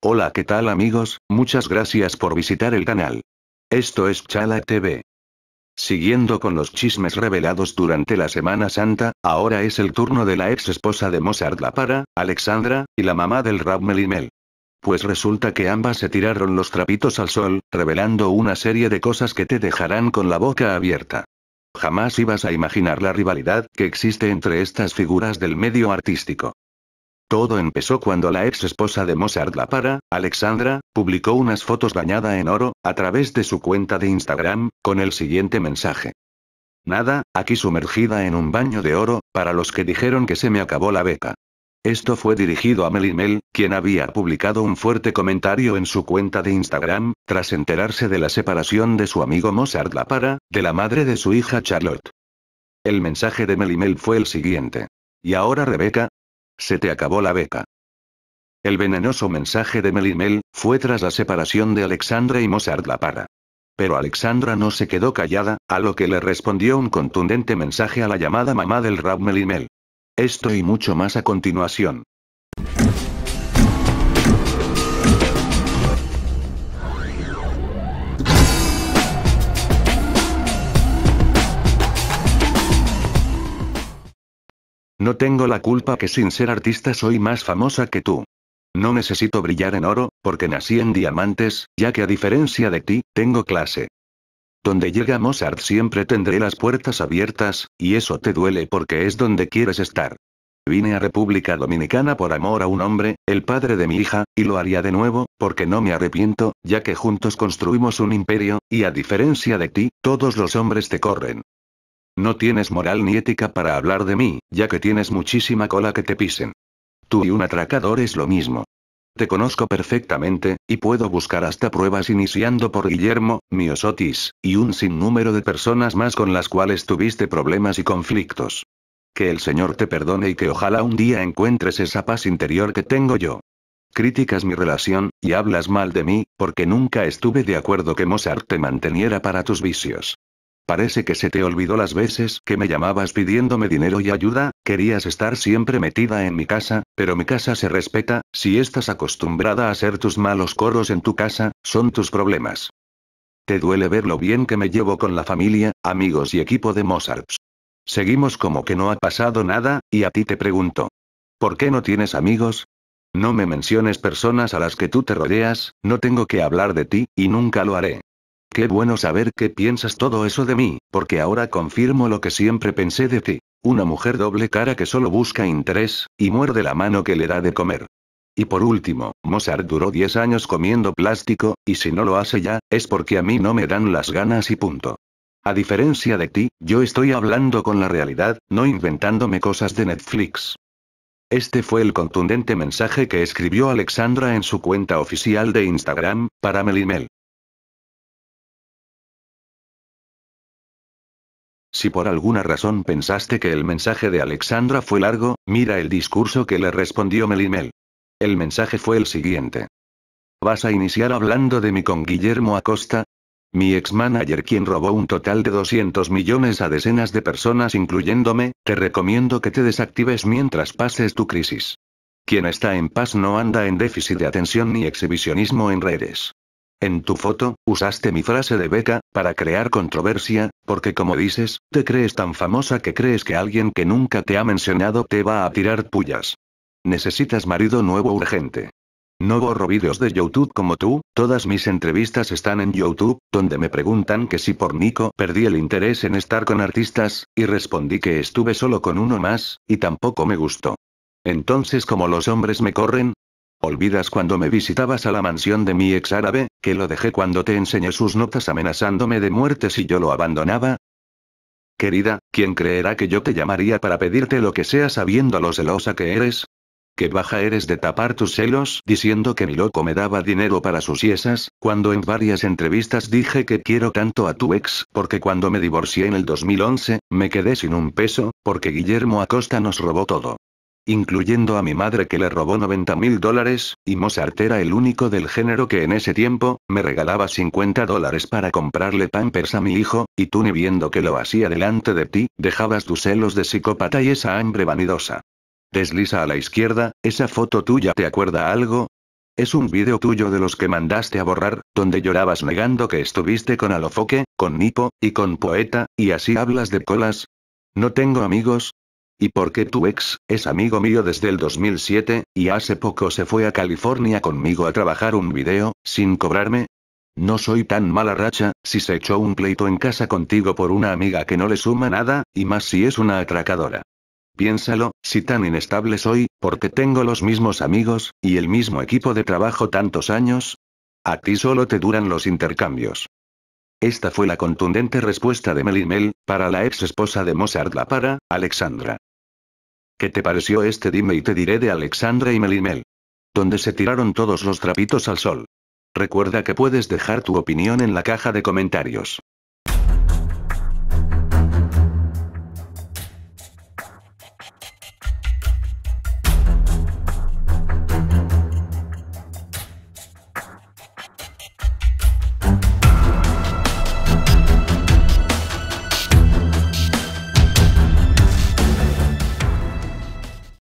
Hola qué tal amigos, muchas gracias por visitar el canal. Esto es Chala TV. Siguiendo con los chismes revelados durante la Semana Santa, ahora es el turno de la ex esposa de Mozart La Para, Alexandra, y la mamá del Rab Melimel. Pues resulta que ambas se tiraron los trapitos al sol, revelando una serie de cosas que te dejarán con la boca abierta. Jamás ibas a imaginar la rivalidad que existe entre estas figuras del medio artístico. Todo empezó cuando la ex esposa de Mozart la Alexandra, publicó unas fotos bañada en oro, a través de su cuenta de Instagram, con el siguiente mensaje. Nada, aquí sumergida en un baño de oro, para los que dijeron que se me acabó la beca. Esto fue dirigido a Melimel, quien había publicado un fuerte comentario en su cuenta de Instagram, tras enterarse de la separación de su amigo Mozart Lapara, de la madre de su hija Charlotte. El mensaje de Melimel fue el siguiente. Y ahora Rebeca, se te acabó la beca. El venenoso mensaje de Melimel, fue tras la separación de Alexandra y Mozart la para. Pero Alexandra no se quedó callada, a lo que le respondió un contundente mensaje a la llamada mamá del Rab Melimel. Esto y mucho más a continuación. No tengo la culpa que sin ser artista soy más famosa que tú. No necesito brillar en oro, porque nací en diamantes, ya que a diferencia de ti, tengo clase. Donde llega Mozart siempre tendré las puertas abiertas, y eso te duele porque es donde quieres estar. Vine a República Dominicana por amor a un hombre, el padre de mi hija, y lo haría de nuevo, porque no me arrepiento, ya que juntos construimos un imperio, y a diferencia de ti, todos los hombres te corren. No tienes moral ni ética para hablar de mí, ya que tienes muchísima cola que te pisen. Tú y un atracador es lo mismo. Te conozco perfectamente, y puedo buscar hasta pruebas iniciando por Guillermo, Miosotis, y un sinnúmero de personas más con las cuales tuviste problemas y conflictos. Que el Señor te perdone y que ojalá un día encuentres esa paz interior que tengo yo. Criticas mi relación, y hablas mal de mí, porque nunca estuve de acuerdo que Mozart te manteniera para tus vicios. Parece que se te olvidó las veces que me llamabas pidiéndome dinero y ayuda, querías estar siempre metida en mi casa, pero mi casa se respeta, si estás acostumbrada a hacer tus malos coros en tu casa, son tus problemas. Te duele ver lo bien que me llevo con la familia, amigos y equipo de Mozart's. Seguimos como que no ha pasado nada, y a ti te pregunto. ¿Por qué no tienes amigos? No me menciones personas a las que tú te rodeas, no tengo que hablar de ti, y nunca lo haré. Qué bueno saber que piensas todo eso de mí, porque ahora confirmo lo que siempre pensé de ti. Una mujer doble cara que solo busca interés, y muerde la mano que le da de comer. Y por último, Mozart duró 10 años comiendo plástico, y si no lo hace ya, es porque a mí no me dan las ganas y punto. A diferencia de ti, yo estoy hablando con la realidad, no inventándome cosas de Netflix. Este fue el contundente mensaje que escribió Alexandra en su cuenta oficial de Instagram, para Melimel. Si por alguna razón pensaste que el mensaje de Alexandra fue largo, mira el discurso que le respondió Melimel. El mensaje fue el siguiente. ¿Vas a iniciar hablando de mí con Guillermo Acosta? Mi ex-manager quien robó un total de 200 millones a decenas de personas incluyéndome, te recomiendo que te desactives mientras pases tu crisis. Quien está en paz no anda en déficit de atención ni exhibicionismo en redes. En tu foto, usaste mi frase de beca, para crear controversia, porque como dices, te crees tan famosa que crees que alguien que nunca te ha mencionado te va a tirar pullas. Necesitas marido nuevo urgente. No borro vídeos de YouTube como tú, todas mis entrevistas están en YouTube, donde me preguntan que si por Nico perdí el interés en estar con artistas, y respondí que estuve solo con uno más, y tampoco me gustó. Entonces como los hombres me corren, ¿Olvidas cuando me visitabas a la mansión de mi ex árabe, que lo dejé cuando te enseñé sus notas amenazándome de muerte si yo lo abandonaba? Querida, ¿quién creerá que yo te llamaría para pedirte lo que sea sabiendo lo celosa que eres? ¿Qué baja eres de tapar tus celos diciendo que mi loco me daba dinero para sus yesas, cuando en varias entrevistas dije que quiero tanto a tu ex, porque cuando me divorcié en el 2011, me quedé sin un peso, porque Guillermo Acosta nos robó todo incluyendo a mi madre que le robó 90 mil dólares, y Mozart era el único del género que en ese tiempo, me regalaba 50 dólares para comprarle pampers a mi hijo, y tú ni viendo que lo hacía delante de ti, dejabas tus celos de psicópata y esa hambre vanidosa. Desliza a la izquierda, esa foto tuya te acuerda algo, es un vídeo tuyo de los que mandaste a borrar, donde llorabas negando que estuviste con Alofoque, con Nipo, y con Poeta, y así hablas de colas. No tengo amigos, y por qué tu ex, es amigo mío desde el 2007, y hace poco se fue a California conmigo a trabajar un video, sin cobrarme. No soy tan mala racha, si se echó un pleito en casa contigo por una amiga que no le suma nada, y más si es una atracadora. Piénsalo, si tan inestable soy, porque tengo los mismos amigos, y el mismo equipo de trabajo tantos años. A ti solo te duran los intercambios. Esta fue la contundente respuesta de Melimel, para la ex esposa de Mozart La Para, Alexandra. ¿Qué te pareció este dime y te diré de Alexandra y Melimel? Donde se tiraron todos los trapitos al sol. Recuerda que puedes dejar tu opinión en la caja de comentarios.